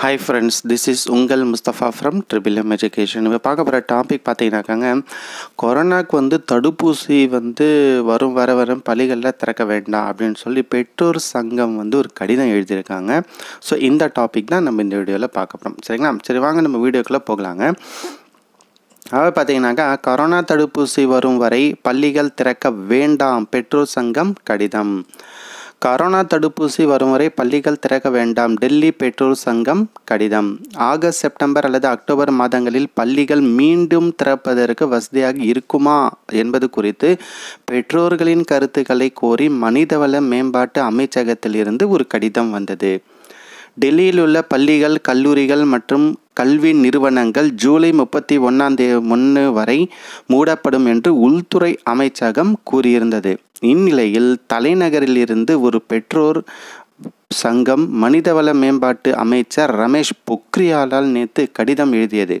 hi friends this is உங்கள் Mustafa from triple M education இப்போ பார்க்க போகிற டாபிக் பார்த்தீங்கன்னாக்காங்க கொரோனாக்கு வந்து தடுப்பூசி வந்து வரும் வர வரும் பள்ளிகளில் திறக்க வேண்டாம் அப்படின்னு சொல்லி பெற்றோர் சங்கம் வந்து ஒரு கடிதம் எழுதியிருக்காங்க ஸோ இந்த டாபிக் தான் நம்ம இந்த வீடியோவில் பார்க்க போகிறோம் சரிங்களா சரி வாங்க நம்ம வீடியோக்குள்ளே போகலாங்க அதாவது பார்த்தீங்கன்னாக்கா கொரோனா தடுப்பூசி வரும் வரை பள்ளிகள் திறக்க வேண்டாம் பெற்றோர் சங்கம் கடிதம் கரோனா தடுப்பூசி வரும் வரை பள்ளிகள் திறக்க வேண்டாம் டெல்லி பெற்றோர் சங்கம் கடிதம் ஆகஸ்ட் செப்டம்பர் அல்லது அக்டோபர் மாதங்களில் பள்ளிகள் மீண்டும் திறப்பதற்கு வசதியாக இருக்குமா என்பது குறித்து பெற்றோர்களின் கருத்துக்களை கோரி மனிதவள மேம்பாட்டு அமைச்சகத்திலிருந்து ஒரு கடிதம் வந்தது டெல்லியில் உள்ள பள்ளிகள் கல்லூரிகள் மற்றும் கல்வி நிறுவனங்கள் ஜூலை முப்பத்தி ஒன்றாம் தேதி ஒன்று வரை மூடப்படும் என்று உள்துறை அமைச்சகம் கூறியிருந்தது இந்நிலையில் தலைநகரிலிருந்து ஒரு பெற்றோர் சங்கம் மனிதவள மேம்பாட்டு அமைச்சர் ரமேஷ் பொக்ரியாலால் நேற்று கடிதம் எழுதியது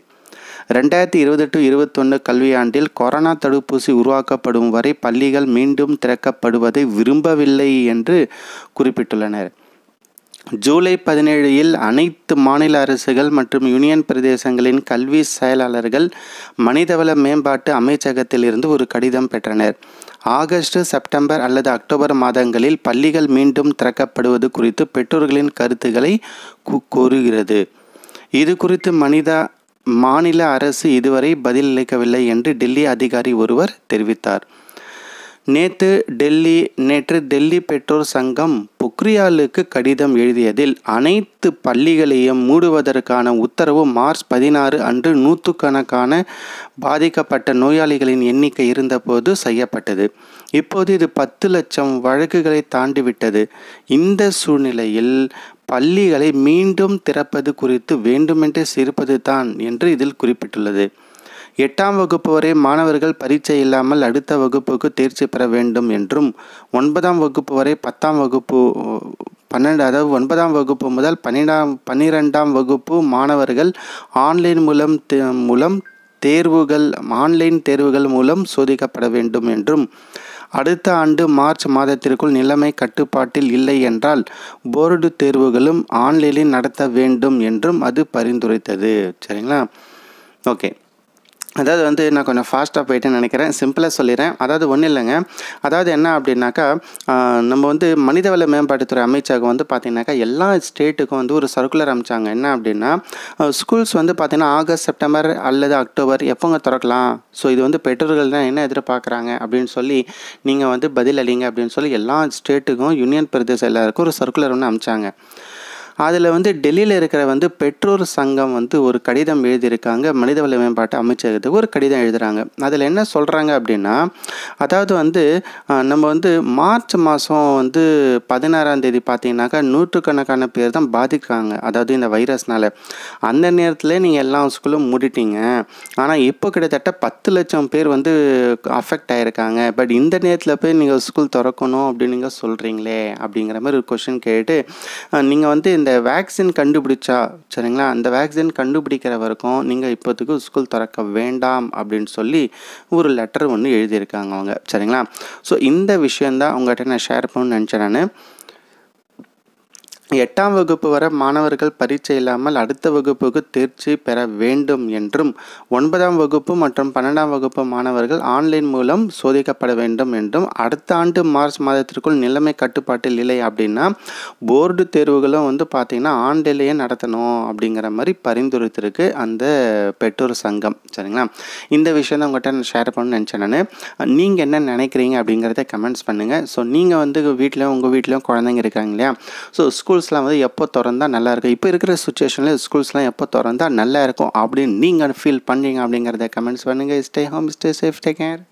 ரெண்டாயிரத்தி இருபது டு இருபத்தொன்று கல்வியாண்டில் கொரோனா தடுப்பூசி உருவாக்கப்படும் வரை பள்ளிகள் மீண்டும் திறக்கப்படுவதை விரும்பவில்லை என்று குறிப்பிட்டுள்ளனர் ஜூலை பதினேழில் அனைத்து மாநில அரசுகள் மற்றும் யூனியன் பிரதேசங்களின் கல்வி செயலாளர்கள் மனிதவள மேம்பாட்டு அமைச்சகத்திலிருந்து ஒரு கடிதம் பெற்றனர் ஆகஸ்ட் செப்டம்பர் அல்லது அக்டோபர் மாதங்களில் பள்ளிகள் மீண்டும் திறக்கப்படுவது குறித்து பெற்றோர்களின் கருத்துக்களை கூறுகிறது இது குறித்து மனித மாநில அரசு இதுவரை பதிலளிக்கவில்லை என்று டெல்லி அதிகாரி ஒருவர் தெரிவித்தார் நேற்று டெல்லி நேற்று டெல்லி பெற்றோர் சங்கம் பொக்ரியாலுக்கு கடிதம் எழுதியதில் அனைத்து பள்ளிகளையும் மூடுவதற்கான உத்தரவு மார்ச் பதினாறு அன்று நூற்றுக்கணக்கான பாதிக்கப்பட்ட நோயாளிகளின் எண்ணிக்கை இருந்தபோது செய்யப்பட்டது இப்போது இது பத்து லட்சம் வழக்குகளை தாண்டிவிட்டது இந்த சூழ்நிலையில் பள்ளிகளை மீண்டும் திறப்பது குறித்து வேண்டுமென்றே சிரிப்பது தான் என்று இதில் குறிப்பிட்டுள்ளது எட்டாம் வகுப்பு வரை மாணவர்கள் பரீட்சை இல்லாமல் அடுத்த வகுப்புக்கு தேர்ச்சி பெற வேண்டும் என்றும் ஒன்பதாம் வகுப்பு வரை பத்தாம் வகுப்பு பன்னெண்டு அதாவது ஒன்பதாம் வகுப்பு முதல் பன்னிரெண்டாம் பன்னிரெண்டாம் வகுப்பு மாணவர்கள் ஆன்லைன் மூலம் மூலம் தேர்வுகள் ஆன்லைன் தேர்வுகள் மூலம் சோதிக்கப்பட வேண்டும் என்றும் அடுத்த ஆண்டு மார்ச் மாதத்திற்குள் நிலைமை கட்டுப்பாட்டில் இல்லை என்றால் போர்டு தேர்வுகளும் ஆன்லைனில் நடத்த வேண்டும் என்றும் அது பரிந்துரைத்தது சரிங்களா ஓகே அதாவது வந்து நான் கொஞ்சம் ஃபாஸ்ட்டாக போயிட்டேன்னு நினைக்கிறேன் சிம்பிளாக சொல்லிடுறேன் அதாவது ஒன்றும் இல்லைங்க அதாவது என்ன அப்படின்னாக்கா நம்ம வந்து மனிதவள மேம்பாட்டுத்துறை அமைச்சகம் வந்து பார்த்திங்கனாக்கா எல்லா ஸ்டேட்டுக்கும் வந்து ஒரு சர்க்குலர் அமைச்சாங்க என்ன அப்படின்னா ஸ்கூல்ஸ் வந்து பார்த்திங்கன்னா ஆகஸ்ட் செப்டம்பர் அல்லது அக்டோபர் எப்போங்க திறக்கலாம் ஸோ இது வந்து பெற்றோர்கள் தான் என்ன எதிர்பார்க்குறாங்க அப்படின்னு சொல்லி நீங்கள் வந்து பதில் அளிங்க அப்படின்னு சொல்லி எல்லா ஸ்டேட்டுக்கும் யூனியன் பிரதேச எல்லாருக்கும் ஒரு சர்க்குலர் ஒன்று அமைச்சாங்க அதில் வந்து டெல்லியில் இருக்கிற வந்து பெற்றோர் சங்கம் வந்து ஒரு கடிதம் எழுதியிருக்காங்க மனிதவள மேம்பாட்டு அமைச்சகத்துக்கு ஒரு கடிதம் எழுதுகிறாங்க அதில் என்ன சொல்கிறாங்க அப்படின்னா அதாவது வந்து நம்ம வந்து மார்ச் மாதம் வந்து பதினாறாம் தேதி பார்த்தீங்கன்னாக்கா நூற்றுக்கணக்கான பேர் தான் பாதிக்காங்க அதாவது இந்த வைரஸ்னால் அந்த நேரத்தில் நீங்கள் எல்லா ஸ்கூலும் மூடிட்டீங்க ஆனால் இப்போ கிட்டத்தட்ட பத்து லட்சம் பேர் வந்து அஃபெக்ட் ஆகிருக்காங்க பட் இந்த நேரத்தில் போய் நீங்கள் ஸ்கூல் திறக்கணும் அப்படின்னு நீங்கள் சொல்கிறீங்களே அப்படிங்கிற மாதிரி ஒரு கொஷின் கேட்டு நீங்கள் வந்து இந்த வேக்சின் கண்டுபிடிச்சா சரிங்களா அந்த வேக்சின் கண்டுபிடிக்கிற வரைக்கும் நீங்கள் இப்போத்துக்கு ஸ்கூல் திறக்க வேண்டாம் அப்படின்னு சொல்லி ஒரு லெட்டர் ஒன்று எழுதியிருக்காங்க அவங்க சரிங்களா ஸோ இந்த விஷயந்தான் உங்கள்கிட்ட நான் ஷேர் பண்ணணும்னு நினச்சேன் நான் எட்டாம் வகுப்பு வர மாணவர்கள் பரீட்சை இல்லாமல் அடுத்த வகுப்புக்கு தேர்ச்சி பெற வேண்டும் என்றும் ஒன்பதாம் வகுப்பு மற்றும் பன்னெண்டாம் வகுப்பு மாணவர்கள் ஆன்லைன் மூலம் சோதிக்கப்பட வேண்டும் என்றும் அடுத்த ஆண்டு மார்ச் மாதத்திற்குள் நிலைமை கட்டுப்பாட்டில் இல்லை அப்படின்னா போர்டு தேர்வுகளும் வந்து பார்த்திங்கன்னா ஆன்லைன்லேயே நடத்தணும் அப்படிங்கிற மாதிரி பரிந்துரைத்திருக்கு அந்த பெற்றோர் சங்கம் சரிங்களா இந்த விஷயம் தான் உங்கள்கிட்ட ஷேர் பண்ணணும்னு நினச்சேன் நான் நீங்கள் என்ன நினைக்கிறீங்க அப்படிங்கிறத கமெண்ட்ஸ் பண்ணுங்கள் ஸோ நீங்கள் வந்து வீட்டிலையும் உங்கள் வீட்லேயும் குழந்தைங்க இருக்காங்க இல்லையா ஸோ ஸ்கூல் ஸ்கூல்ஸ்லாம் வந்து எப்போ திறந்தால் நல்லாயிருக்கும் இப்போ இருக்கிற சுச்சுவேஷனில் ஸ்கூல்ஸ்லாம் எப்போ திறந்தால் நல்லா இருக்கும் அப்படின்னு நீங்கள் ஃபீல் பண்ணீங்க அப்படிங்கிறத கமெண்ட்ஸ் பண்ணுங்கள் stay home stay safe take care